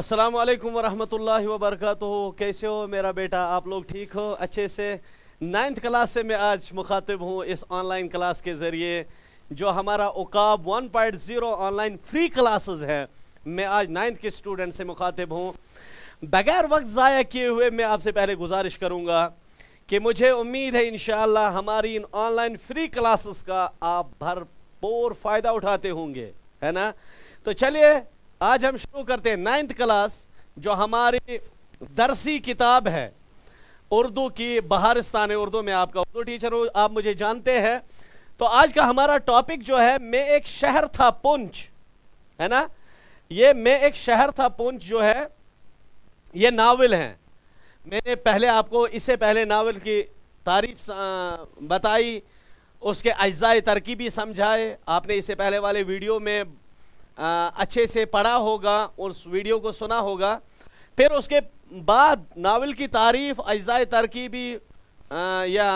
अस्सलाम वालेकुम वरहमतुल्लाहि वबरकत कैसे हो मेरा बेटा आप लोग ठीक हो अच्छे से नाइन्थ क्लास से मैं आज मुखातिब हूँ इस ऑनलाइन क्लास के ज़रिए जो हमारा उकाब 1.0 ऑनलाइन फ्री क्लासेस है मैं आज नाइन्थ के स्टूडेंट से मुखातिब हूँ बगैर वक्त ज़ाया किए हुए मैं आपसे पहले गुजारिश करूँगा कि मुझे उम्मीद है इन हमारी इन ऑनलाइन फ्री क्लासेस का आप भरपूर फ़ायदा उठाते होंगे है ना तो चलिए आज हम शुरू करते हैं नाइन्थ क्लास जो हमारी दरसी किताब है उर्दू की बहारिस्तान उर्दू में आपका उर्दू टीचर हूँ आप मुझे जानते हैं तो आज का हमारा टॉपिक जो है मैं एक शहर था पुंछ है ना ये मैं एक शहर था पुंछ जो है ये नावल हैं मैंने पहले आपको इससे पहले नावल की तारीफ बताई उसके अज्जाए तरकीबी समझाए आपने इससे पहले वाले वीडियो में आ, अच्छे से पढ़ा होगा उस वीडियो को सुना होगा फिर उसके बाद नावल की तारीफ अज्जा तरकीबी या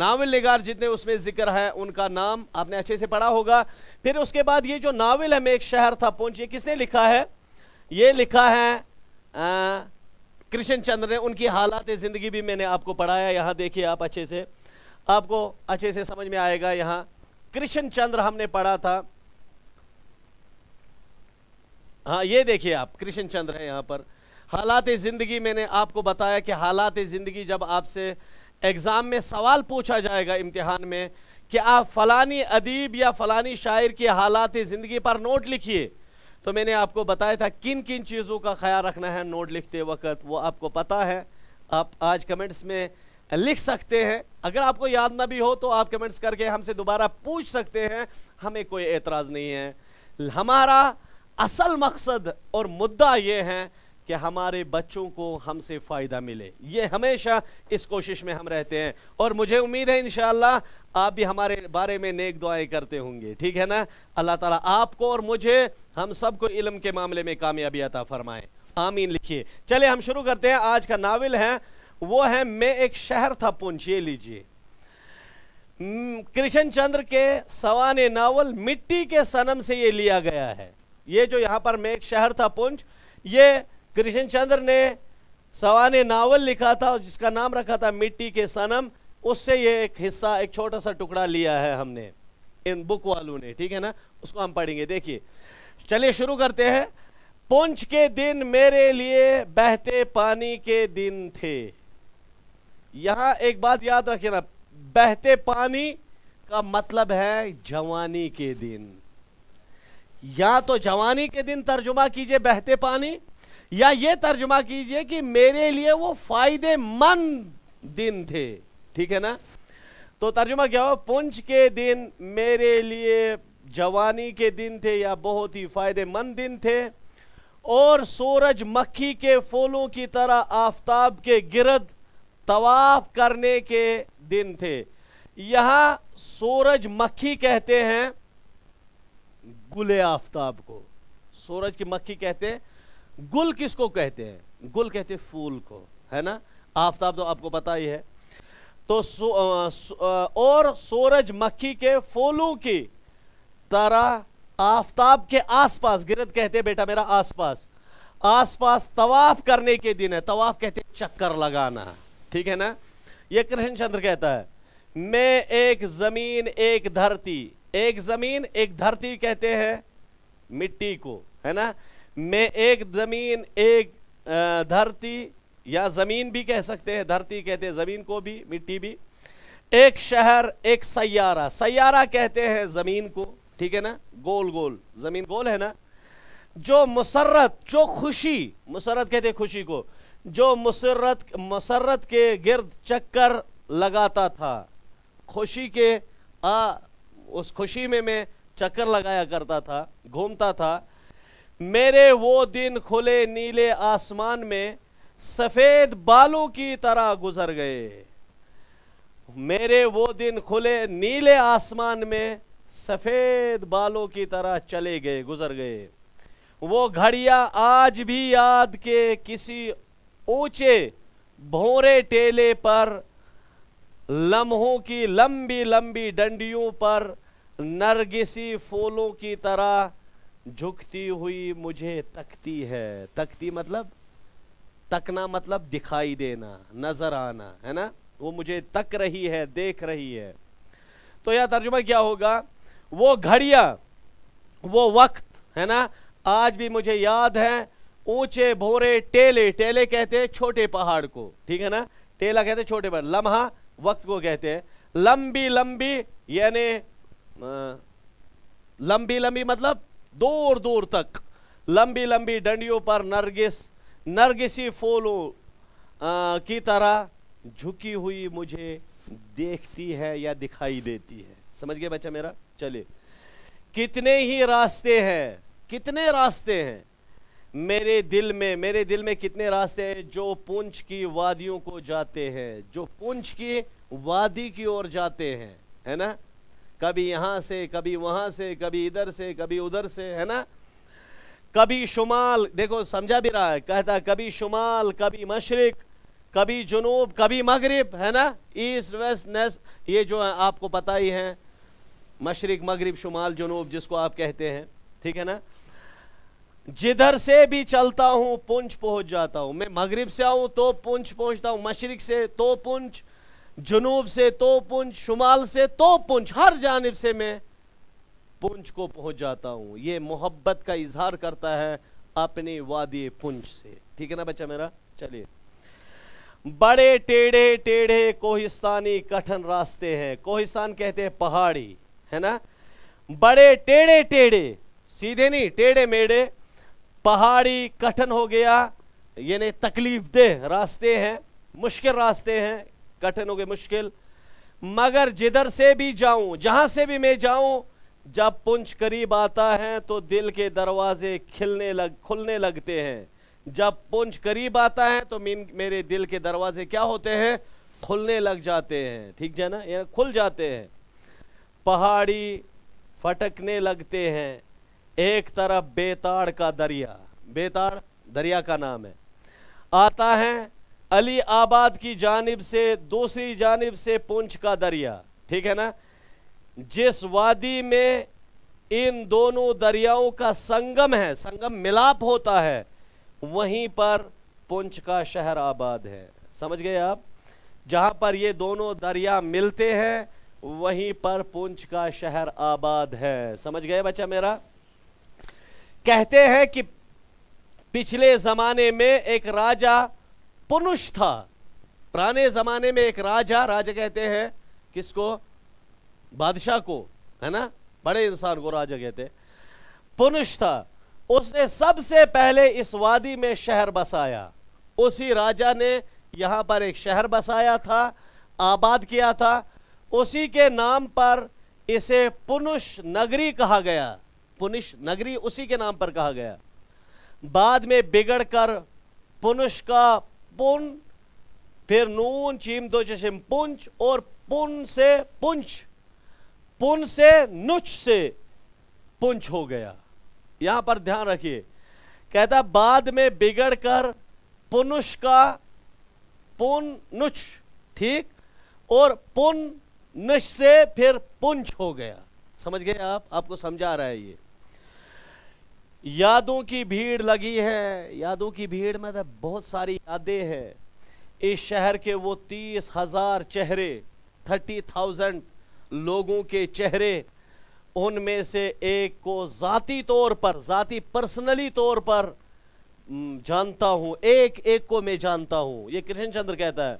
नावल नगार जितने उसमें जिक्र है उनका नाम आपने अच्छे से पढ़ा होगा फिर उसके बाद ये जो नावल है मैं एक शहर था ये किसने लिखा है ये लिखा है कृष्ण चंद्र ने उनकी हालात ज़िंदगी भी मैंने आपको पढ़ाया यहाँ देखिए आप अच्छे से आपको अच्छे से समझ में आएगा यहाँ कृष्ण चंद्र हमने पढ़ा था हाँ ये देखिए आप कृष्ण चंद्र हैं यहाँ पर हालात ज़िंदगी मैंने आपको बताया कि हालात ज़िंदगी जब आपसे एग्ज़ाम में सवाल पूछा जाएगा इम्तिहान में कि आप फ़लानी अदीब या फ़लानी शायर की हालात ज़िंदगी पर नोट लिखिए तो मैंने आपको बताया था किन किन चीज़ों का ख्याल रखना है नोट लिखते वक्त वो आपको पता है आप आज कमेंट्स में लिख सकते हैं अगर आपको याद ना भी हो तो आप कमेंट्स करके हमसे दोबारा पूछ सकते हैं हमें कोई एतराज़ नहीं है हमारा असल मकसद और मुद्दा यह है कि हमारे बच्चों को हमसे फ़ायदा मिले ये हमेशा इस कोशिश में हम रहते हैं और मुझे उम्मीद है इन आप भी हमारे बारे में नेक दुआएं करते होंगे ठीक है ना अल्लाह ताला आपको और मुझे हम सबको इल्म के मामले में कामयाबी अता फरमाए आमीन लिखिए चलिए हम शुरू करते हैं आज का नावल है वो है मैं एक शहर था पुंछ ये लीजिए कृष्ण चंद्र के सवान नावल मिट्टी के सनम से ये लिया गया है ये जो यहाँ पर में एक शहर था पुंज ये कृष्ण चंद्र ने सवान नावल लिखा था जिसका नाम रखा था मिट्टी के सनम उससे ये एक हिस्सा एक छोटा सा टुकड़ा लिया है हमने इन बुक वालों ने ठीक है ना उसको हम पढ़ेंगे देखिए चलिए शुरू करते हैं पुंछ के दिन मेरे लिए बहते पानी के दिन थे यहां एक बात याद रखिए ना बहते पानी का मतलब है जवानी के दिन या तो जवानी के दिन तर्जुमा कीजिए बहते पानी या ये तर्जुमा कीजिए कि मेरे लिए वो फायदेमंद दिन थे ठीक है ना तो तर्जुमा क्या हो पुंछ के दिन मेरे लिए जवानी के दिन थे या बहुत ही फायदेमंद दिन थे और सूरज मक्खी के फूलों की तरह आफताब के गिरद तवाफ करने के दिन थे यहाँ सूरज मक्खी कहते हैं गुल आफ्ताब को सूरज की मक्खी कहते हैं गुल किसको कहते हैं गुल कहते हैं फूल को है ना आफ्ताब तो आपको पता ही है तो सो, आ, सो, आ, और सूरज मक्खी के फूलों की तरह आफ्ताब के आसपास गिरत कहते हैं बेटा मेरा आसपास आसपास तवाफ करने के दिन है तवाफ कहते हैं चक्कर लगाना ठीक है ना ये कृष्ण चंद्र कहता है मैं एक जमीन एक धरती एक जमीन एक धरती कहते हैं मिट्टी को है ना मैं एक जमीन एक धरती या जमीन भी कह सकते हैं धरती कहते हैं जमीन को भी मिट्टी भी एक शहर एक सैारा सैारा कहते हैं जमीन को ठीक है ना गोल गोल जमीन गोल है ना जो मुसरत जो खुशी मुसरत कहते हैं खुशी को जो मुसरत मुसरत के गिर्द चक्कर लगाता था खुशी के आ उस खुशी में मैं चक्कर लगाया करता था घूमता था मेरे वो दिन खुले नीले आसमान में सफ़ेद बालों की तरह गुजर गए मेरे वो दिन खुले नीले आसमान में सफ़ेद बालों की तरह चले गए गुजर गए वो घड़िया आज भी याद के किसी ऊंचे भोरे टेले पर लम्हों की लंबी लंबी डंडियों पर नरगिसी फूलों की तरह झुकती हुई मुझे तकती है तकती मतलब तकना मतलब दिखाई देना नजर आना है ना वो मुझे तक रही है देख रही है तो यह तर्जुमा क्या होगा वो घड़िया वो वक्त है ना आज भी मुझे याद है ऊंचे भोरे टेले टेले कहते हैं छोटे पहाड़ को ठीक है ना टेला कहते हैं छोटे पहाड़ लम्हा वक्त को कहते हैं लंबी लंबी यानी लंबी लंबी मतलब दूर दूर तक लंबी लंबी डंडियों पर नरगिस नरगिसी फूलों की तरह झुकी हुई मुझे देखती है या दिखाई देती है समझ गए बच्चा मेरा चलिए कितने ही रास्ते हैं कितने रास्ते हैं मेरे दिल में मेरे दिल में कितने रास्ते हैं जो पुंछ की वादियों को जाते हैं जो पुंछ की वादी की ओर जाते हैं है ना कभी यहाँ से कभी वहाँ से कभी इधर से कभी उधर से है ना कभी शुमाल देखो समझा भी रहा है कहता कभी शुमाल कभी मशरक कभी जुनूब कभी मगरब है ना ईस्ट वेस्ट नेस्ट ये जो है आपको पता ही है मशरक मगरब शुमाल जुनूब जिसको आप कहते हैं ठीक है ना जिधर से भी चलता हूँ पुंछ पहुँच जाता हूँ मैं मगरब से आऊँ तो पुंछ पहुँचता हूँ मशरक से तो पुंछ जुनूब से तो पुंछ शुमाल से तो पुंछ हर जानब से मैं पुंछ को पहुंच जाता हूं ये मोहब्बत का इजहार करता है अपने वादी पुंछ से ठीक है ना बच्चा मेरा चलिए बड़े टेढ़े टेढ़े कोहिस्तानी कठिन रास्ते हैं कोहिस्तान कहते हैं पहाड़ी है ना बड़े टेढ़े टेढ़े सीधे नहीं टेढ़े मेढ़े पहाड़ी कठिन हो गया यानी तकलीफ दे रास्ते हैं मुश्किल रास्ते हैं कठिन हो गए मुश्किल मगर जिधर से भी जाऊं जहां से भी मैं जाऊं जब पुंछ करीब आता है तो दिल के दरवाजे खिलने लग खुलने लगते हैं जब पुंछ करीब आता है तो मेरे दिल के दरवाजे क्या होते हैं खुलने लग जाते हैं ठीक है ना या खुल जाते हैं पहाड़ी फटकने लगते हैं एक तरफ बेताड़ का दरिया बेताड़ दरिया का नाम है आता है अली आबाद की जानब से दूसरी जानब से पुंछ का दरिया ठीक है ना जिस वादी में इन दोनों दरियाओं का संगम है संगम मिलाप होता है वहीं पर पुंछ का शहर आबाद है समझ गए आप जहां पर ये दोनों दरिया मिलते हैं वहीं पर पुंछ का शहर आबाद है समझ गए बच्चा मेरा कहते हैं कि पिछले जमाने में एक राजा पुनुष था पुराने ज़माने में एक राजा राजा कहते हैं किसको बादशाह को है ना बड़े इंसान को राजा कहते पुनुष था उसने सबसे पहले इस वादी में शहर बसाया उसी राजा ने यहां पर एक शहर बसाया था आबाद किया था उसी के नाम पर इसे पुनुष नगरी कहा गया पुनिश नगरी उसी के नाम पर कहा गया बाद में बिगड़कर पुनुष का पुन फिर नून चीम दो जैसे पुंछ और पुन से पुंछ पुन से नुच से पुंछ हो गया यहां पर ध्यान रखिए कहता बाद में बिगड़कर पुनुष का पुन नुच ठीक और पुन नश से फिर पुंछ हो गया समझ गए आप आपको समझा रहा है ये यादों की भीड़ लगी है यादों की भीड़ में तो बहुत सारी यादें हैं इस शहर के वो तीस हजार चेहरे थर्टी थाउजेंड लोगों के चेहरे उनमें से एक को ज़ाती तौर पर ज़ाती पर्सनली तौर पर जानता हूँ एक एक को मैं जानता हूँ ये कृष्ण चंद्र कहता है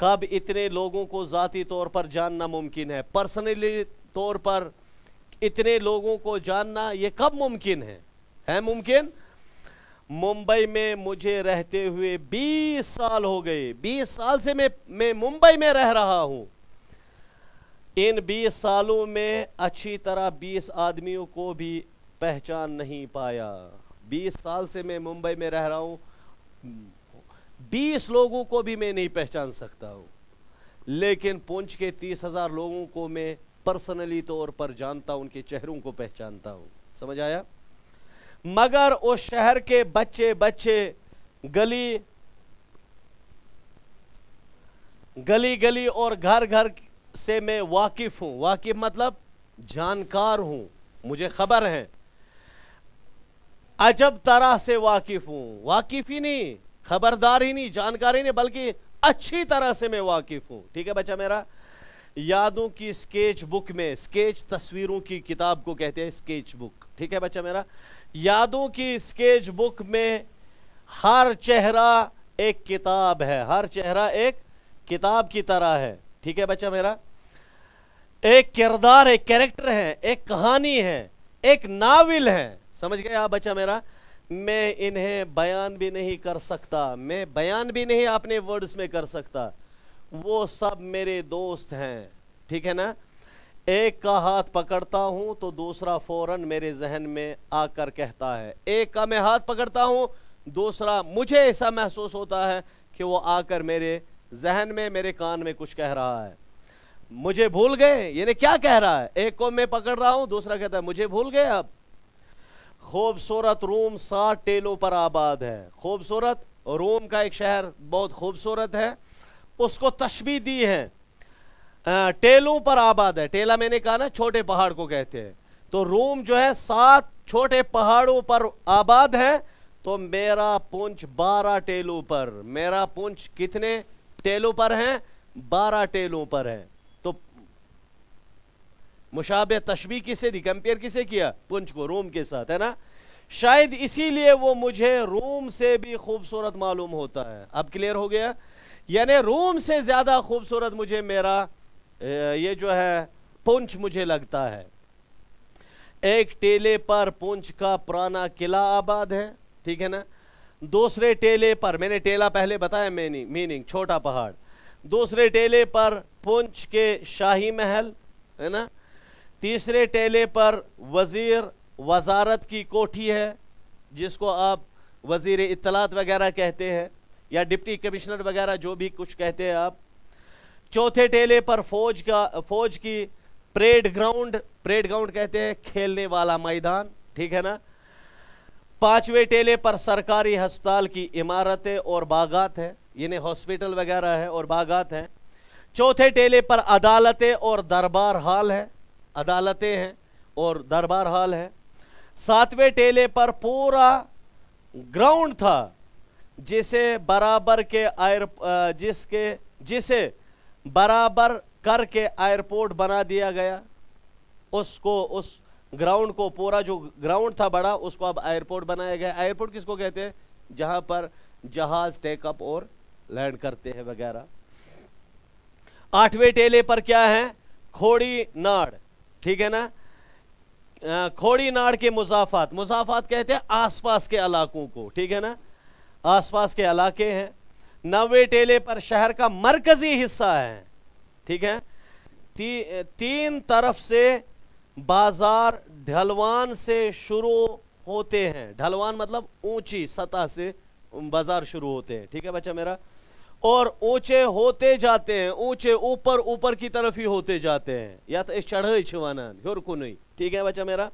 कब इतने लोगों को ज़ाती तौर पर जानना मुमकिन है पर्सनली तौर पर इतने लोगों को जानना ये कब मुमकिन है है मुमकिन मुंबई में मुझे रहते हुए 20 साल हो गए 20 साल से मैं मैं मुंबई में रह रहा हूं इन 20 सालों में अच्छी तरह 20 आदमियों को भी पहचान नहीं पाया 20 साल से मैं मुंबई में रह रहा हूं 20 लोगों को भी मैं नहीं पहचान सकता हूं लेकिन पुंछ के तीस हजार लोगों को मैं पर्सनली तौर पर जानता हूं उनके चेहरों को पहचानता हूं समझ आया मगर उस शहर के बच्चे बच्चे गली गली गली और घर घर से मैं वाकिफ हूं वाकिफ मतलब जानकार हूं मुझे खबर है अजब तरह से वाकिफ हूं वाकिफ ही नहीं खबरदार ही नहीं जानकारी नहीं बल्कि अच्छी तरह से मैं वाकिफ हूं ठीक है बच्चा मेरा यादों की स्केच बुक में स्केच तस्वीरों की किताब को कहते हैं स्केच बुक ठीक है बच्चा मेरा यादों की स्केच बुक में हर चेहरा एक किताब है हर चेहरा एक किताब की तरह है ठीक है बच्चा मेरा एक किरदार एक कैरेक्टर है एक कहानी है एक नाविल है समझ गए आप बच्चा मेरा मैं इन्हें बयान भी नहीं कर सकता मैं बयान भी नहीं अपने वर्ड्स में कर सकता वो सब मेरे दोस्त हैं ठीक है ना एक का हाथ पकड़ता हूं तो दूसरा फौरन मेरे जहन में आकर कहता है एक का मैं हाथ पकड़ता हूं दूसरा मुझे ऐसा महसूस होता है कि वो आकर मेरे जहन में मेरे कान में कुछ कह रहा है मुझे भूल गए यानी क्या कह रहा है एक को मैं पकड़ रहा हूं दूसरा कहता है मुझे भूल गए अब खूबसूरत रोम सात टेलों पर आबाद है खूबसूरत रोम का एक शहर बहुत खूबसूरत है उसको तशबी दी है टेलों पर आबाद है टेला मैंने कहा ना छोटे पहाड़ को कहते हैं तो रोम जो है सात छोटे पहाड़ों पर आबाद है तो मेरा पुंछ बारह टेलों पर मेरा पुंछ कितने टेलों पर है बारह टेलों पर है तो मुशाब तशबी किसे दी कंपेयर किसे किया पुंछ को रोम के साथ है ना शायद इसीलिए वो मुझे रोम से भी खूबसूरत मालूम होता है अब क्लियर हो गया यानी रोम से ज़्यादा खूबसूरत मुझे मेरा ये जो है पुंछ मुझे लगता है एक टेले पर पुंछ का पुराना किला आबाद है ठीक है ना दूसरे टेले पर मैंने टेला पहले बताया मीनिंग मीनिंग छोटा पहाड़ दूसरे टेले पर पुंछ के शाही महल है ना तीसरे टेले पर वज़ीर वजारत की कोठी है जिसको आप वज़ीर इतलात वगैरह कहते हैं या डिप्टी कमिश्नर वगैरह जो भी कुछ कहते हैं आप चौथे टेले पर फौज का फौज की परेड ग्राउंड परेड ग्राउंड कहते हैं खेलने वाला मैदान ठीक है ना पांचवें टेले पर सरकारी अस्पताल की इमारतें और बागात है यानी हॉस्पिटल वगैरह है और बागात है चौथे टेले पर अदालतें और दरबार हाल है अदालतें हैं और दरबार हाल है सातवें टेले पर पूरा ग्राउंड था जिसे बराबर के आयर जिसके जिसे बराबर करके एयरपोर्ट बना दिया गया उसको उस ग्राउंड को पूरा जो ग्राउंड था बड़ा उसको अब एयरपोर्ट बनाया गया एयरपोर्ट किसको कहते हैं जहाँ पर जहाज टेकअप और लैंड करते हैं वगैरह आठवें टेले पर क्या है खोड़ी नाड़ ठीक है ना खोड़ी नाड़ के मुजाफात मुजाफात कहते हैं आसपास के इलाकों को ठीक है ना आसपास के इलाके हैं नवे टेले पर शहर का मरकजी हिस्सा है ठीक है ती, तीन तरफ से बाजार ढलवान से शुरू होते हैं ढलवान मतलब ऊंची सतह से बाजार शुरू होते हैं ठीक है बच्चा मेरा और ऊंचे होते जाते हैं ऊंचे ऊपर ऊपर की तरफ ही होते जाते हैं या तो चढ़े छिवाना ठीक है बच्चा मेरा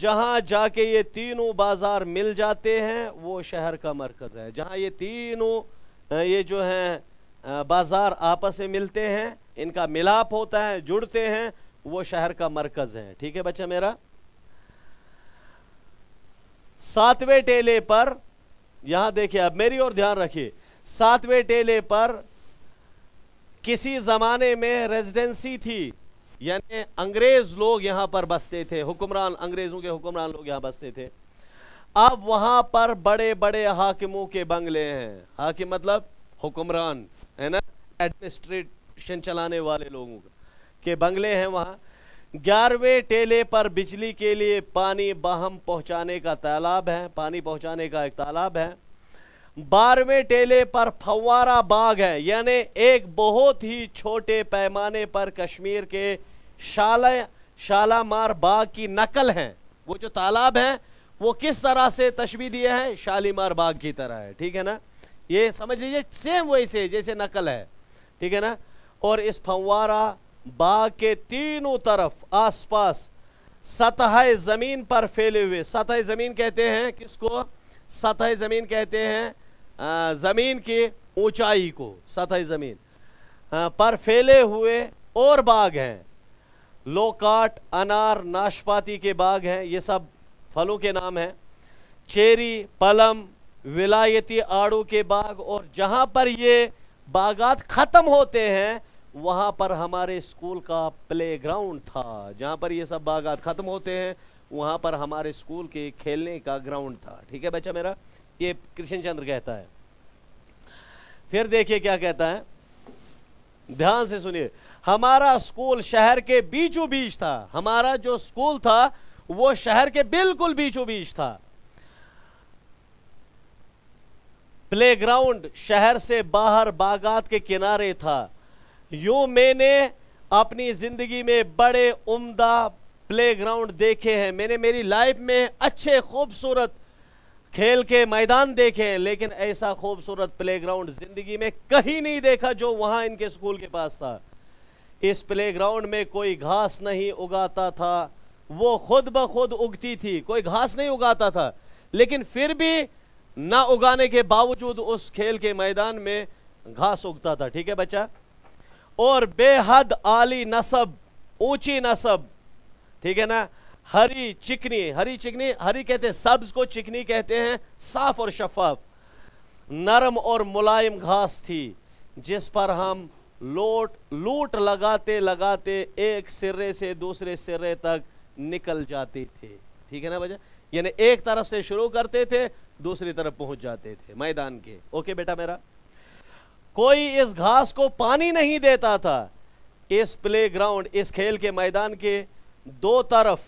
जहां जाके ये तीनों बाजार मिल जाते हैं वो शहर का मरकज है जहां ये तीनों ये जो हैं बाज़ार आपस में मिलते हैं इनका मिलाप होता है जुड़ते हैं वो शहर का मरकज़ है ठीक है बच्चा मेरा सातवें टेले पर यहां देखिए अब मेरी ओर ध्यान रखिए सातवें टेले पर किसी ज़माने में रेजिडेंसी थी यानी अंग्रेज़ लोग यहां पर बसते थे हुक्मरान अंग्रेज़ों के हुक्मरान लोग यहां बसते थे अब वहां पर बड़े बड़े हाकिमों के बंगले हैं हाकिम मतलब हुक्मरान है ना एडमिनिस्ट्रेशन चलाने वाले लोगों के बंगले हैं वहाँ ग्यारहवें टेले पर बिजली के लिए पानी बहम पहुँचाने का तालाब है पानी पहुँचाने का एक तालाब है बारहवें टेले पर फवारा बाग है यानी एक बहुत ही छोटे पैमाने पर कश्मीर के शाला शालामार बाग की नकल है वो जो तालाब है वो किस तरह से तशबी दिए हैं शालीमार बाग की तरह है ठीक है ना ये समझ लीजिए सेम वैसे जैसे नकल है ठीक है ना और इस फंवारा बाग के तीनों तरफ आसपास सतह ज़मीन पर फैले हुए सतह ज़मीन कहते हैं किसको सतह ज़मीन कहते हैं ज़मीन की ऊंचाई को सतह ज़मीन पर फैले हुए और बाग हैं लोकाट अनार नाशपाती के बाग हैं ये सब फलों के नाम हैं चेरी पलम विलायती आड़ू के बाग और जहाँ पर ये बागात ख़त्म होते हैं वहाँ पर हमारे स्कूल का प्लेग्राउंड था जहाँ पर ये सब बागात ख़त्म होते हैं वहाँ पर हमारे स्कूल के खेलने का ग्राउंड था ठीक है बच्चा मेरा ये कृष्ण चंद्र कहता है फिर देखिए क्या कहता है ध्यान से सुनिए हमारा स्कूल शहर के बीचों बीच था हमारा जो स्कूल था वो शहर के बिल्कुल बीचों बीच था प्लेग्राउंड शहर से बाहर बागात के किनारे था यूं मैंने अपनी ज़िंदगी में बड़े उम्दा प्लेग्राउंड देखे हैं मैंने मेरी लाइफ में अच्छे खूबसूरत खेल के मैदान देखे हैं लेकिन ऐसा खूबसूरत प्लेग्राउंड ज़िंदगी में कहीं नहीं देखा जो वहां इनके स्कूल के पास था इस प्लेग्राउंड में कोई घास नहीं उगाता था वो खुद ब खुद उगती थी कोई घास नहीं उगाता था लेकिन फिर भी ना उगाने के बावजूद उस खेल के मैदान में घास उगता था ठीक है बच्चा और बेहद आली नसब ऊंची नसब ठीक है ना हरी चिकनी हरी चिकनी हरी कहते हैं सब्ज को चिकनी कहते हैं साफ और शफाफ नरम और मुलायम घास थी जिस पर हम लोट लूट लगाते लगाते एक सिरे से दूसरे सिरे तक निकल जाते थे ठीक है ना बजा यानी एक तरफ से शुरू करते थे दूसरी तरफ पहुंच जाते थे मैदान के ओके बेटा मेरा कोई इस घास को पानी नहीं देता था इस ग्राउंड इस खेल के मैदान के दो तरफ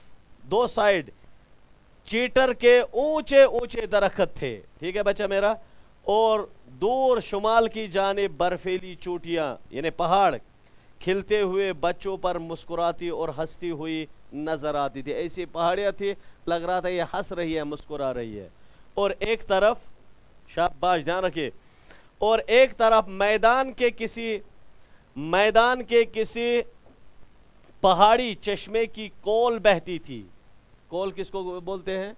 दो साइड चीटर के ऊंचे ऊंचे दरख्त थे ठीक है बच्चा मेरा और दूर शुमाल की जाने बर्फीली चोटियां यानी पहाड़ खिलते हुए बच्चों पर मुस्कुराती और हंसती हुई नज़र आती थी ऐसी पहाड़ियाँ थी लग रहा था ये हंस रही है मुस्कुरा रही है और एक तरफ शाबाश ध्यान रखिए और एक तरफ मैदान के किसी मैदान के किसी पहाड़ी चश्मे की कोल बहती थी कोल किसको बोलते हैं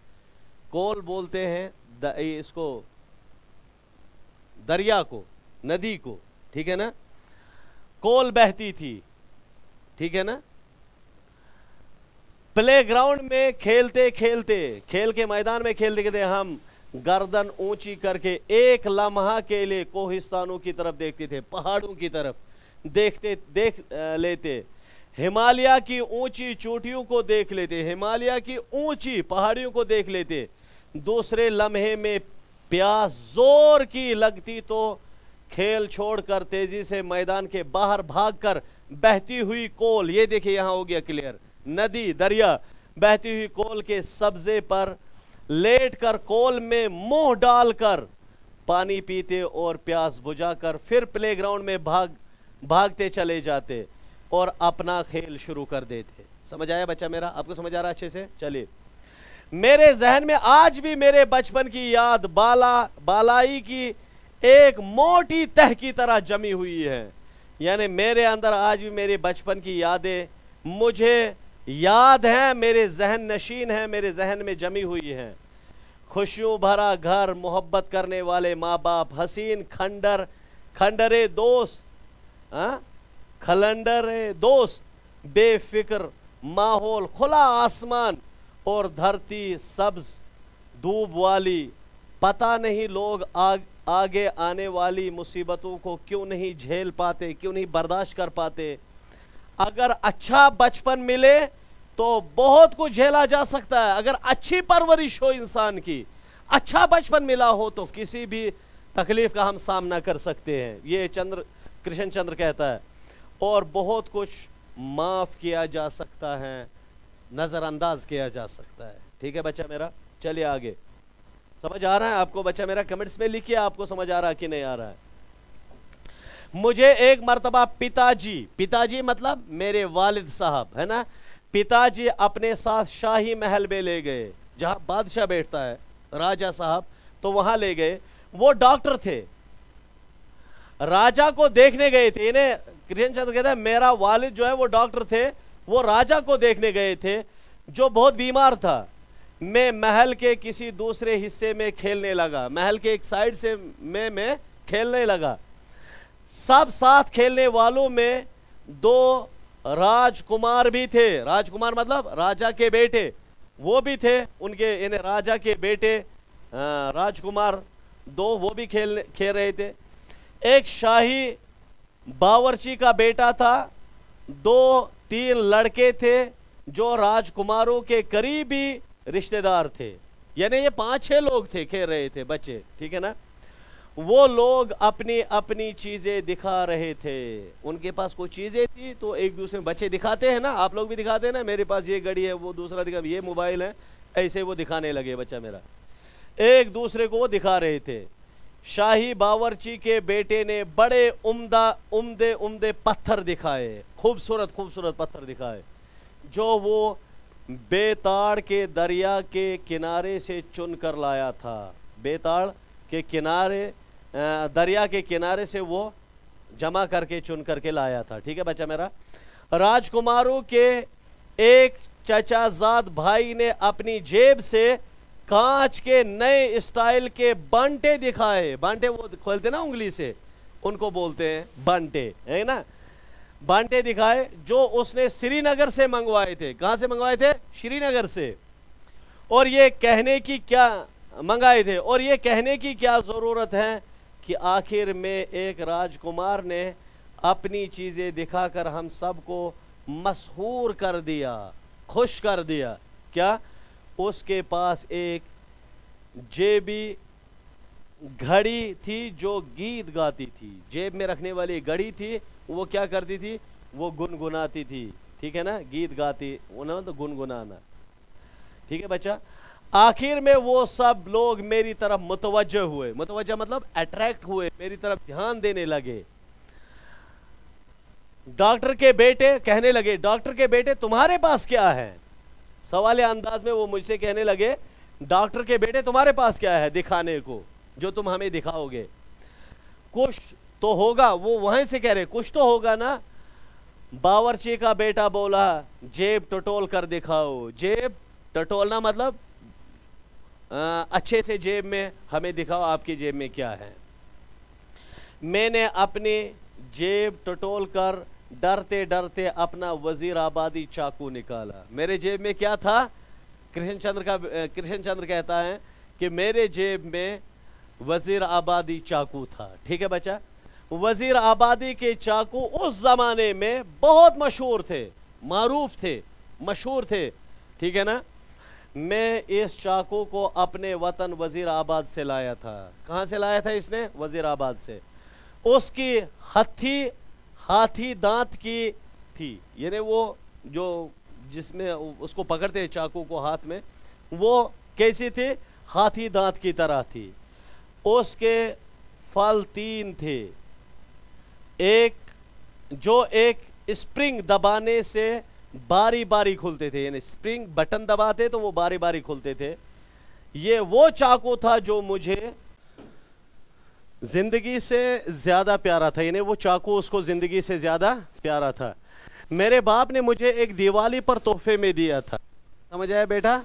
कोल बोलते हैं इसको दरिया को नदी को ठीक है ना कोल बहती थी ठीक है ना प्ले ग्राउंड में खेलते खेलते खेल के मैदान में खेलते खेलते हम गर्दन ऊंची करके एक लम्हा के लिए कोहिस्तानों की तरफ देखते थे पहाड़ों की तरफ देखते देख लेते हिमालय की ऊंची चोटियों को देख लेते हिमालय की ऊंची पहाड़ियों को देख लेते दूसरे लम्हे में प्यास जोर की लगती तो खेल छोड़कर तेजी से मैदान के बाहर भागकर बहती हुई कोल ये देखिए यहाँ हो गया क्लियर नदी दरिया बहती हुई कोल के सब्जे पर लेट कर कोल में मुंह डालकर पानी पीते और प्यास बुझाकर फिर प्लेग्राउंड में भाग भागते चले जाते और अपना खेल शुरू कर देते समझ आया बच्चा मेरा आपको समझ आ रहा अच्छे से चलिए मेरे जहन में आज भी मेरे बचपन की याद बाला बालाई की एक मोटी तह की तरह जमी हुई है यानी मेरे अंदर आज भी मेरे बचपन की यादें मुझे याद हैं मेरे जहन नशीन है मेरे जहन में जमी हुई है खुशियों भरा घर मोहब्बत करने वाले माँ बाप हसीन खंडर खंडरे दोस्त हाँ? खलंडर दोस्त बेफिक्र माहौल खुला आसमान और धरती सब्ज धूप वाली पता नहीं लोग आग आगे आने वाली मुसीबतों को क्यों नहीं झेल पाते क्यों नहीं बर्दाश्त कर पाते अगर अच्छा बचपन मिले तो बहुत कुछ झेला जा सकता है अगर अच्छी परवरिश हो इंसान की अच्छा बचपन मिला हो तो किसी भी तकलीफ का हम सामना कर सकते हैं ये चंद्र कृष्ण चंद्र कहता है और बहुत कुछ माफ़ किया जा सकता है नज़रअंदाज किया जा सकता है ठीक है बच्चा मेरा चलिए आगे समझ आ रहा है आपको बच्चा मेरा कमेंट्स में लिखिए आपको समझ आ रहा है कि नहीं आ रहा है मुझे एक मरतबा पिताजी पिताजी मतलब मेरे वालिद साहब है ना पिताजी अपने साथ शाही महल में ले गए जहाँ बादशाह बैठता है राजा साहब तो वहाँ ले गए वो डॉक्टर थे राजा को देखने गए थे इन्हें कृष्ण चंद्र कहते हैं मेरा वालिद जो है वो डॉक्टर थे वो राजा को देखने गए थे जो बहुत बीमार था मैं महल के किसी दूसरे हिस्से में खेलने लगा महल के एक साइड से मैं मैं खेलने लगा सब साथ खेलने वालों में दो राजकुमार भी थे राजकुमार मतलब राजा के बेटे वो भी थे उनके यानी राजा के बेटे राजकुमार दो वो भी खेल खेल रहे थे एक शाही बावर्ची का बेटा था दो तीन लड़के थे जो राजकुमारों के करीबी रिश्तेदार थे यानी ये पांच छह लोग थे खेल रहे थे बच्चे ठीक है ना वो लोग अपनी अपनी चीज़ें दिखा रहे थे उनके पास कोई चीज़ें थी तो एक दूसरे बच्चे दिखाते हैं ना आप लोग भी दिखाते हैं ना मेरे पास ये घड़ी है वो दूसरा दिखा ये मोबाइल है ऐसे वो दिखाने लगे बच्चा मेरा एक दूसरे को वो दिखा रहे थे शाही बावरची के बेटे ने बड़े उम्दा उम्दे उम्दे पत्थर दिखाए खूबसूरत खूबसूरत पत्थर दिखाए जो वो बेताड़ के दरिया के किनारे से चुन कर लाया था बेताड़ के किनारे दरिया के किनारे से वो जमा करके चुन करके लाया था ठीक है बच्चा मेरा राजकुमारों के एक चचाजाद भाई ने अपनी जेब से कांच के नए स्टाइल के बांटे दिखाए बांटे वो खोलते ना उंगली से उनको बोलते हैं बांटे है ना बांटे दिखाए जो उसने श्रीनगर से मंगवाए थे कहाँ से मंगवाए थे श्रीनगर से और ये कहने की क्या मंगाए थे और ये कहने की क्या ज़रूरत है कि आखिर में एक राजकुमार ने अपनी चीज़ें दिखाकर हम सबको मशहूर कर दिया खुश कर दिया क्या उसके पास एक जेबी घड़ी थी जो गीत गाती थी जेब में रखने वाली घड़ी थी वो क्या करती थी वो गुनगुनाती थी ठीक है ना गीत गाती वो ना तो गुनगुनाना ठीक है बच्चा आखिर में वो सब लोग मेरी तरफ मुतवजह हुए मुतवजह मतलब अट्रैक्ट हुए मेरी तरफ ध्यान देने लगे डॉक्टर के बेटे कहने लगे डॉक्टर के बेटे तुम्हारे पास क्या है सवाल अंदाज में वो मुझसे कहने लगे डॉक्टर के बेटे तुम्हारे पास क्या है दिखाने को जो तुम हमें दिखाओगे कुछ तो होगा वो वहीं से कह रहे कुछ तो होगा ना बावरची का बेटा बोला जेब टटोल कर दिखाओ जेब टटोलना मतलब आ, अच्छे से जेब में हमें दिखाओ आपकी जेब में क्या है मैंने अपनी जेब टटोल कर डरते डरते अपना वजीर आबादी चाकू निकाला मेरे जेब में क्या था कृष्ण चंद्र का कृष्ण चंद्र कहता है कि मेरे जेब में वजीर आबादी चाकू था ठीक है बच्चा वजीर आबादी के चाकू उस ज़माने में बहुत मशहूर थे मरूफ थे मशहूर थे ठीक है ना मैं इस चाकू को अपने वतन वजीर आबाद से लाया था कहाँ से लाया था इसने वजीर आबाद से उसकी हथी हाथी दांत की थी यानी वो जो जिसमें उसको पकड़ते चाकू को हाथ में वो कैसी थी हाथी दांत की तरह थी उसके फल तीन थे एक जो एक स्प्रिंग दबाने से बारी बारी खुलते थे यानी स्प्रिंग बटन दबाते तो वो बारी बारी खुलते थे ये वो चाकू था जो मुझे जिंदगी से ज़्यादा प्यारा था यानी वो चाकू उसको ज़िंदगी से ज़्यादा प्यारा था मेरे बाप ने मुझे एक दिवाली पर तोहफे में दिया था समझ आया बेटा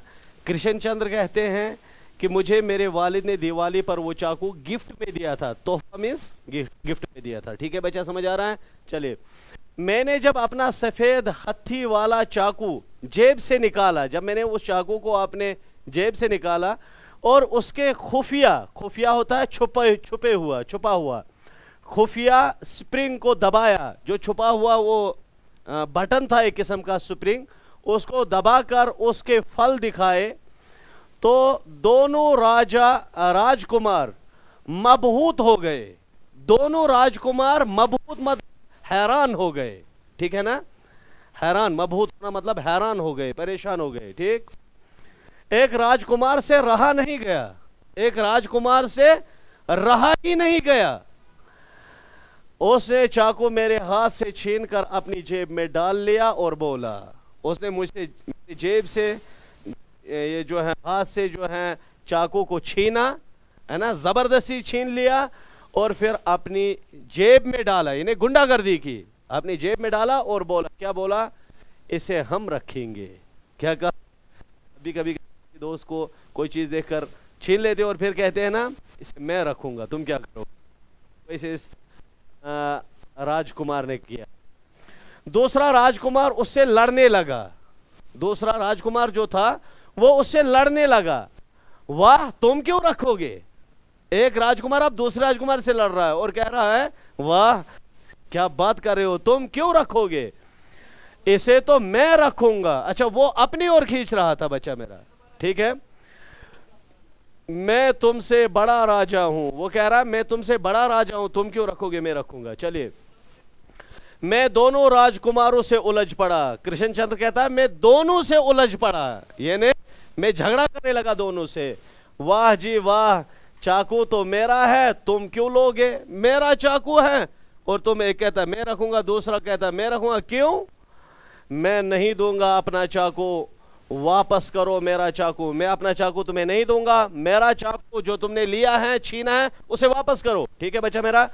कृष्ण चंद्र कहते हैं कि मुझे मेरे वालिद ने दिवाली पर वो चाकू गिफ्ट में दिया था तोहफा मीन्स गिफ्ट में दिया था ठीक है बच्चा समझ आ रहा है चलिए मैंने जब अपना सफ़ेद हत्थी वाला चाकू जेब से निकाला जब मैंने उस चाकू को अपने जेब से निकाला और उसके खुफिया खुफिया होता है छुपे छुपे हुआ छुपा हुआ खुफिया स्प्रिंग को दबाया जो छुपा हुआ वो बटन था एक किस्म का स्प्रिंग उसको दबाकर उसके फल दिखाए तो दोनों राजा राजकुमार मबहूत हो गए दोनों राजकुमार मबहूत मत हैरान हो गए ठीक है ना हैरान मबहूत होना मतलब हैरान हो गए परेशान हो गए ठीक एक राजकुमार से रहा नहीं गया एक राजकुमार से रहा ही नहीं गया उसने चाकू मेरे हाथ से छीन कर अपनी जेब में डाल लिया और बोला उसने मुझे जेब से ये जो है हाथ से जो है चाकू को छीना है ना ज़बरदस्ती छीन लिया और फिर अपनी जेब में डाला इन्हें गुंडागर्दी की अपनी जेब में डाला और बोला क्या बोला इसे हम रखेंगे क्या कहा कभी कभी दोस्त को कोई चीज़ देखकर छीन लेते और फिर कहते हैं ना इसे मैं रखूंगा तुम क्या करोगे वैसे तो इस राजकुमार ने किया दूसरा राजकुमार उससे लड़ने लगा दूसरा राजकुमार जो था वो उससे लड़ने लगा वाह तुम क्यों रखोगे एक राजकुमार अब दूसरे राजकुमार से लड़ रहा है और कह रहा है वाह क्या बात कर रहे हो तुम क्यों रखोगे इसे तो मैं रखूंगा अच्छा वो अपनी ओर खींच रहा था बच्चा मेरा ठीक है मैं तुमसे बड़ा राजा हूं वो कह रहा है मैं तुमसे बड़ा राजा हूं तुम क्यों रखोगे मैं रखूंगा चलिए मैं दोनों राजकुमारों से उलझ पड़ा कृष्ण चंद्र कहता है मैं दोनों से उलझ पड़ा यानी मैं झगड़ा करने लगा दोनों से वाह जी वाह चाकू तो मेरा है तुम क्यों लोगे मेरा चाकू है और तुम एक कहता मैं रखूंगा दूसरा कहता मैं रखूंगा क्यों मैं नहीं दूंगा अपना चाकू वापस करो मेरा चाकू मैं अपना चाकू तुम्हें नहीं दूंगा मेरा चाकू जो तुमने लिया है छीना है उसे वापस करो ठीक है बच्चा मेरा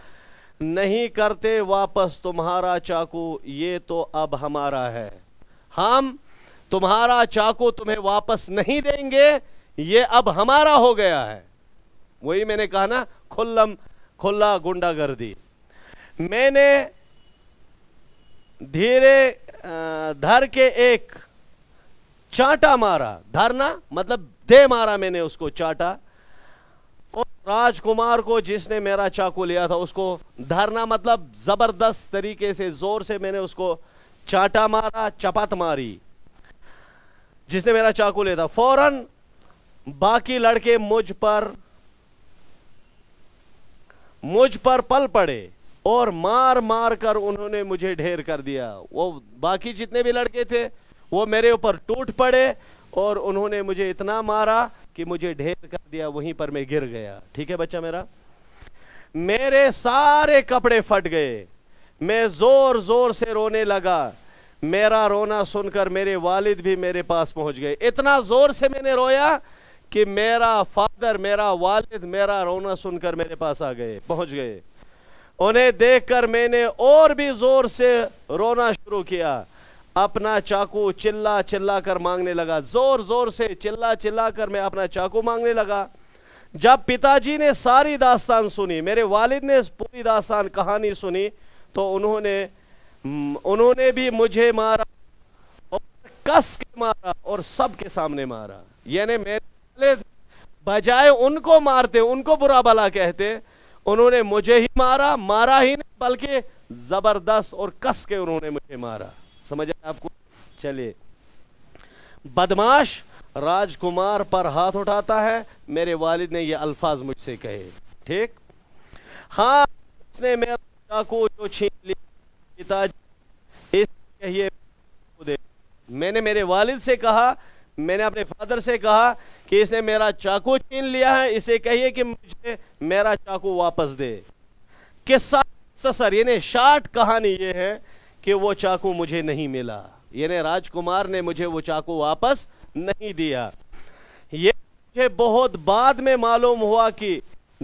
नहीं करते वापस तुम्हारा चाकू ये तो अब हमारा है हम तुम्हारा चाकू तुम्हें वापस नहीं देंगे ये अब हमारा हो गया है वही मैंने कहा ना खुल्लम खुला गुंडागर्दी मैंने धीरे धर के एक चाटा मारा धरना मतलब दे मारा मैंने उसको चाटा और राजकुमार को जिसने मेरा चाकू लिया था उसको धरना मतलब जबरदस्त तरीके से जोर से मैंने उसको चाटा मारा चपात मारी जिसने मेरा चाकू लिया था फौरन बाकी लड़के मुझ पर मुझ पर पल पड़े और मार मार कर उन्होंने मुझे ढेर कर दिया वो बाकी जितने भी लड़के थे वो मेरे ऊपर टूट पड़े और उन्होंने मुझे इतना मारा कि मुझे ढेर कर दिया वहीं पर मैं गिर गया ठीक है बच्चा मेरा मेरे सारे कपड़े फट गए मैं जोर जोर से रोने लगा मेरा रोना सुनकर मेरे वालिद भी मेरे पास पहुंच गए इतना जोर से मैंने रोया कि मेरा फादर मेरा वालिद मेरा रोना सुनकर मेरे पास आ गए पहुंच गए उन्हें देखकर मैंने और भी ज़ोर से रोना शुरू किया अपना चाकू चिल्ला चिल्ला कर मांगने लगा ज़ोर ज़ोर से चिल्ला चिल्ला कर मैं अपना चाकू मांगने लगा जब पिताजी ने सारी दास्तान सुनी मेरे वालिद ने पूरी दास्तान कहानी सुनी तो उन्होंने उन्होंने भी मुझे मारा और कस के मारा और सबके सामने मारा यानी मेरे बजाय उनको मारते उनको बुरा भला कहते उन्होंने मुझे ही मारा मारा ही नहीं बल्कि जबरदस्त और कस के उन्होंने मुझे मारा समझ आपको चलिए बदमाश राजकुमार पर हाथ उठाता है मेरे वालिद ने ये अल्फाज मुझसे कहे ठीक हाँ उसने मेरा को जो छीन लिया पिताजी इस कहिए मैंने मेरे वालिद से कहा मैंने अपने फादर से कहा कि इसने मेरा चाकू छीन लिया है इसे कहिए कि मुझे मेरा चाकू वापस दे किस्सा मुख्तसर तो यानी शार्ट कहानी ये है कि वो चाकू मुझे नहीं मिला यानी राजकुमार ने मुझे वो चाकू वापस नहीं दिया ये मुझे बहुत बाद में मालूम हुआ कि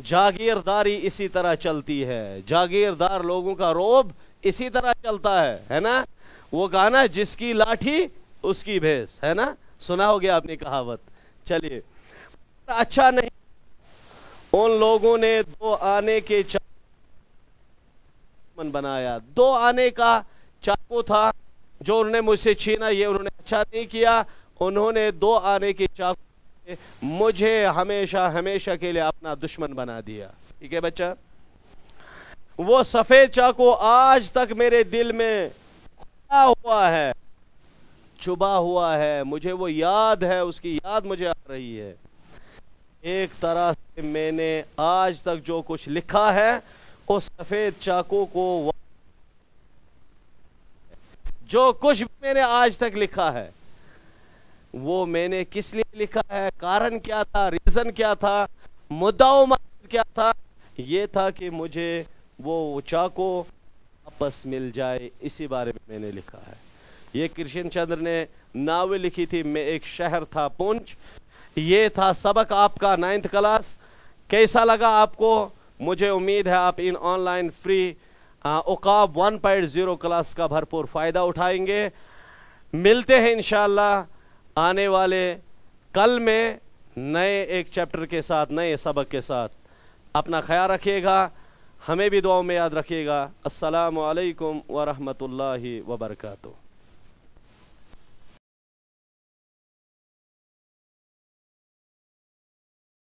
जागीरदारी इसी तरह चलती है जागीरदार लोगों का रोब इसी तरह चलता है है ना वो गाना जिसकी लाठी उसकी भैंस है ना सुना हो गया आपने कहावत चलिए अच्छा नहीं उन लोगों ने दो आने के मन बनाया दो आने का चाकू था जो उन्होंने मुझसे छीना ये उन्होंने अच्छा नहीं किया उन्होंने दो आने के चाकू मुझे हमेशा हमेशा के लिए अपना दुश्मन बना दिया ठीक है बच्चा वो सफेद चाकू आज तक मेरे दिल में खुला हुआ है छुबा हुआ है मुझे वो याद है उसकी याद मुझे आ रही है एक तरह से मैंने आज तक जो कुछ लिखा है उस सफ़ेद चाकू को जो कुछ मैंने आज तक लिखा है वो मैंने किस लिए लिखा है कारण क्या था रीज़न क्या था मुद्दा क्या था ये था कि मुझे वो चाकू वापस मिल जाए इसी बारे में मैंने लिखा है ये कृष्ण चंद्र ने नावे लिखी थी मैं एक शहर था पुंच ये था सबक आपका नाइन्थ क्लास कैसा लगा आपको मुझे उम्मीद है आप इन ऑनलाइन फ्री उकाब वन पॉइंट ज़ीरो क्लास का भरपूर फ़ायदा उठाएंगे मिलते हैं इन आने वाले कल में नए एक चैप्टर के साथ नए सबक के साथ अपना ख्याल रखिएगा हमें भी दुआओं में याद रखिएगा असलकम वरहमल वबरकू